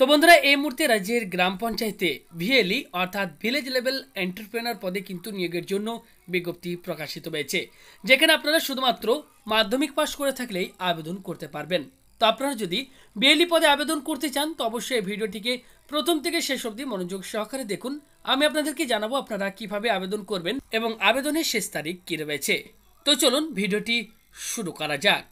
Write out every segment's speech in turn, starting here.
তো বন্ধুরা এই মুহূর্তে রাজ্যের গ্রাম পঞ্চায়েতে ভিএলই অর্থাৎ ভিলেজ লেভেল এন্টারপ্রেনার পদে কিন্তু নিয়োগের জন্য বিজ্ঞপ্তি প্রকাশিত হয়েছে যেখানে আপনারা শুধুমাত্র মাধ্যমিক পাশ করে থাকলেই আবেদন করতে পারবেন তো আপনারা যদি বিএলই পদে আবেদন করতে চান তো অবশ্যই এই ভিডিওটিকে প্রথম থেকে শেষ অবধি মনোযোগ সহকারে দেখুন আমি আপনাদেরকে জানাবো আপনারা কিভাবে আবেদন করবেন এবং আবেদনের শেষ তারিখ কী রয়েছে তো চলুন ভিডিওটি শুরু করা যাক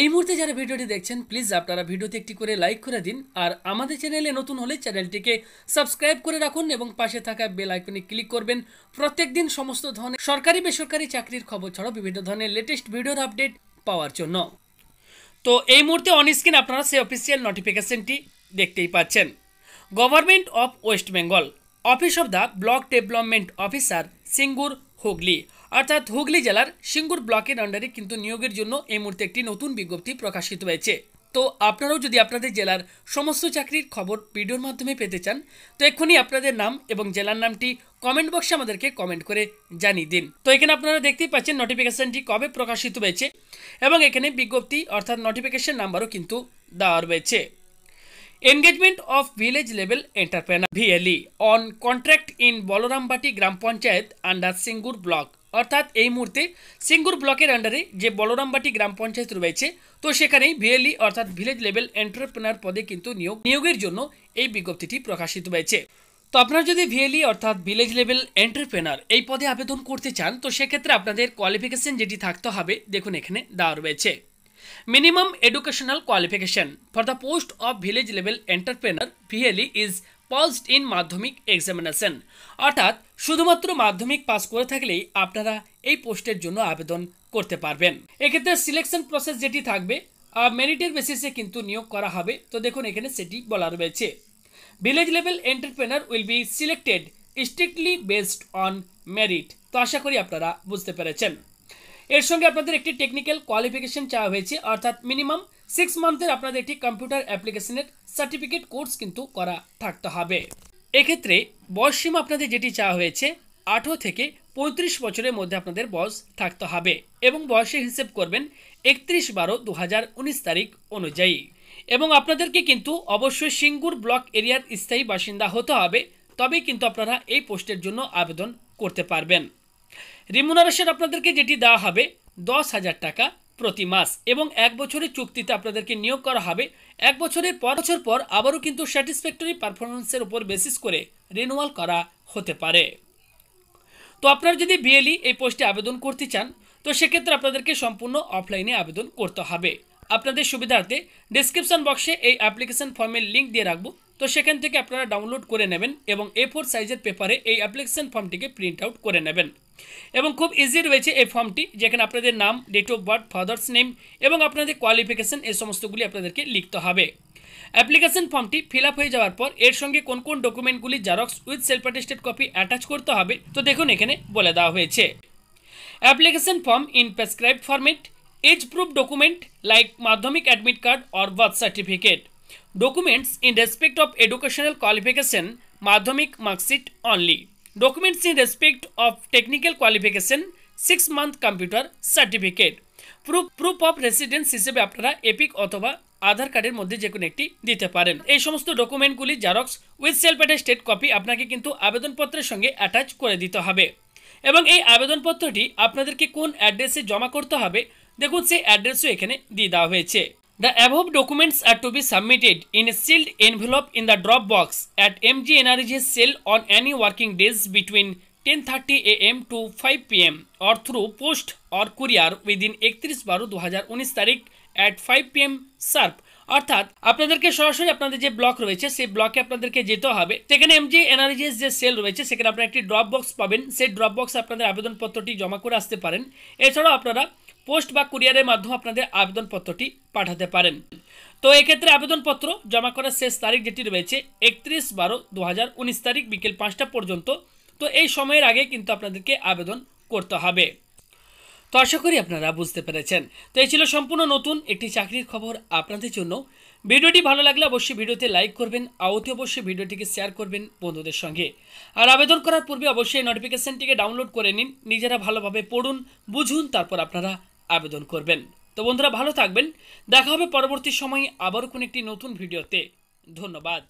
এই মুহূর্তে যারা ভিডিওটি দেখছেন প্লিজ আপনারা ভিডিওতে একটি করে লাইক করে দিন আর আমাদের চ্যানেলে নতুন হলে চ্যানেলটিকে সাবস্ক্রাইব করে রাখুন এবং পাশে থাকা বেল আইকনে ক্লিক করবেন প্রত্যেক দিন সমস্ত ধরনের সরকারি বেসরকারি চাকরির খবর ছাড়াও বিভিন্ন ধরনের লেটেস্ট ভিডিওর আপডেট পাওয়ার জন্য তো এই মুহূর্তে অন স্ক্রিন আপনারা সেই অফিসিয়াল নোটিফিকেশনটি দেখতেই পাচ্ছেন government of West Bengal office of the block development officer Singur Hooghly অর্থাৎ হুগলি জেলার সিঙ্গুর ব্লকের আন্ডারে কিন্তু নিয়োগের জন্য এই মুহূর্তে একটি নতুন বিজ্ঞপ্তি প্রকাশিত হয়েছে তো আপনারাও যদি আপনাদের জেলার সমস্ত চাকরির খবর ভিডিওর মাধ্যমে পেতে চান তো এক্ষুনি আপনাদের নাম এবং জেলার নামটি কমেন্ট বক্সে আমাদেরকে কমেন্ট করে জানিয়ে দিন তো এখানে আপনারা দেখতেই পাচ্ছেন নোটিফিকেশানটি কবে প্রকাশিত হয়েছে এবং এখানে বিজ্ঞপ্তি অর্থাৎ নোটিফিকেশান নাম্বারও কিন্তু দেওয়া রয়েছে engagement of village level entrepreneur VLE on contract in Balarambati গ্রাম পঞ্চায়েত আন্ডার সিঙ্গুর ব্লক অর্থাৎ এই মুহূর্তে সিঙ্গুর ব্লকের আন্ডারে যে বলরামবাটি গ্রাম পঞ্চায়েত রয়েছে তো সেখানেই ভিএলই e, অর্থাৎ ভিলেজ লেভেল এন্টারপ্রেনার পদে কিন্তু নিয়োগ নিয়োগের জন্য এই বিজ্ঞপ্তিটি প্রকাশিত হয়েছে তো আপনারা যদি ভিএলই e, অর্থাৎ ভিলেজ লেভেল এন্টারপ্রেনার এই পদে আবেদন করতে চান তো সেক্ষেত্রে আপনাদের কোয়ালিফিকেশন যেটি থাকতে হবে দেখুন এখানে দেওয়া রয়েছে minimum educational qualification for the post of village level entrepreneur VLE is passed in Madhyamik examination অর্থাৎ শুধুমাত্র মাধ্যমিক পাস করে থাকলেই আপনারা এই পোস্টের জন্য আবেদন করতে পারবেন এক্ষেত্রে সিলেকশন প্রসেস যেটি থাকবে মেরিটের বেসিসে কিন্তু নিয়োগ করা হবে তো দেখুন এখানে সেটি বলা রয়েছে village level entrepreneur will be selected strictly based on merit তো আশা করি আপনারা বুঝতে পেরেছেন এর সঙ্গে আপনাদের একটি টেকনিক্যাল কোয়ালিফিকেশন চাওয়া হয়েছে অর্থাৎ মিনিমাম সিক্স মান্থের আপনাদের একটি কম্পিউটার অ্যাপ্লিকেশনের সার্টিফিকেট কোর্স কিন্তু করা থাকতে হবে এক্ষেত্রে বয়সসীমা আপনাদের যেটি চাওয়া হয়েছে আঠেরো থেকে পঁয়ত্রিশ বছরের মধ্যে আপনাদের বয়স থাকতে হবে এবং বয়সের হিসেব করবেন একত্রিশ বারো দু উনিশ তারিখ অনুযায়ী এবং আপনাদেরকে কিন্তু অবশ্যই সিঙ্গুর ব্লক এরিয়ার স্থায়ী বাসিন্দা হতে হবে তবেই কিন্তু আপনারা এই পোস্টের জন্য আবেদন করতে পারবেন রিমুনারেশন আপনাদেরকে যেটি দেওয়া হবে দশ হাজার টাকা প্রতি মাস এবং এক বছরের চুক্তিতে আপনাদেরকে নিয়োগ করা হবে এক বছরের পর বছর পর আবারও কিন্তু স্যাটিসফ্যাক্টরি পারফরমেন্সের উপর বেসিস করে রিনুয়াল করা হতে পারে তো আপনারা যদি বিএলই e এই পোস্টে আবেদন করতে চান তো সেক্ষেত্রে আপনাদেরকে সম্পূর্ণ অফলাইনে আবেদন করতে হবে আপনাদের সুবিধার্থে ডিসক্রিপশান বক্সে এই অ্যাপ্লিকেশান ফর্মের লিঙ্ক দিয়ে রাখবো তো সেখান থেকে আপনারা ডাউনলোড করে নেবেন এবং এ ফোর সাইজের পেপারে এই অ্যাপ্লিকেশান ফর্মটিকে প্রিন্ট আউট করে নেবেন এবং খুব ইজি রয়েছে এই ফর্মটি যেখানে আপনাদের নাম date of birth father's name এবং আপনাদের কোয়ালিফিকেশান এই সমস্তগুলি আপনাদেরকে লিখতে হবে অ্যাপ্লিকেশন ফর্মটি ফিল হয়ে যাওয়ার পর এর সঙ্গে কোন কোন ডকুমেন্টগুলি xerox with self attested copy attach করতে হবে তো দেখুন এখানে বলে দেওয়া হয়েছে application form in prescribe format Age proof document like Madhyamik admit card or birth certificate. Documents in respect of educational qualification, Madhyamik marksheet only. Documents in respect of technical qualification, 6 month computer certificate. Proof proof of residence হিসেবে আপনারা epic অথবা আধার কার্ডের মধ্যে যে কোনো একটি দিতে পারেন এই সমস্ত ডকুমেন্টগুলি xerox with self attested copy আপনাকে কিন্তু আবেদনপত্রের সঙ্গে অ্যাটাচ করে দিতে হবে এবং এই আবেদনপত্রটি আপনাদেরকে কোন অ্যাড্রেসে জমা করতে হবে দেখুন সেই অ্যাড্রেসও এখানে দিয়ে দেওয়া হয়েছে the The above documents are to sealed envelope in the drop box at M G NRG cell on any working days between ten thirty A M to five P M or through post or courier within একত্রিশ বারো উনিশ তারিখ five P M SERP অর্থাৎ আপনাদেরকে সরাসরি আপনাদের যে block রয়েছে সেই ব্লকে আপনাদেরকে যেতে হবে সেখানে এম জি এনার্জিস যে সেল রয়েছে সেখানে আপনারা একটি ড্রপ বক্স পাবেন সেই ড্রপ বক্স আপনাদের আবেদনপত্রটি জমা করে আসতে পারেন এছাড়াও আপনারা পোস্ট বা কুরিয়ারের মাধ্যমে আপনাদের আবেদনপত্রটি পাঠাতে পারেন তো এক্ষেত্রে আবেদনপত্র জমা করার শেষ তারিখ যেটি রয়েছে একত্রিশ বারো দু তারিখ বিকেল পাঁচটা পর্যন্ত তো এই সময়ের আগে কিন্তু আপনাদেরকে আবেদন করতে হবে তো আশা করি আপনারা বুঝতে পেরেছেন তো এই ছিল সম্পূর্ণ নতুন একটি চাকরির খবর আপনাদের জন্য ভিডিওটি ভালো লাগলে অবশ্যই ভিডিওতে লাইক করবেন আওতে অবশ্যই ভিডিওটিকে শেয়ার করবেন বন্ধুদের সঙ্গে আর আবেদন করার পূর্বে অবশ্যই নোটিফিকেশানটিকে ডাউনলোড করে নিন নিজেরা ভালোভাবে পড়ুন বুঝুন তারপর আপনারা আবেদন করবেন তো বন্ধুরা ভালো থাকবেন দেখা হবে পরবর্তী সময়ে আবারও কোন একটি নতুন ভিডিওতে ধন্যবাদ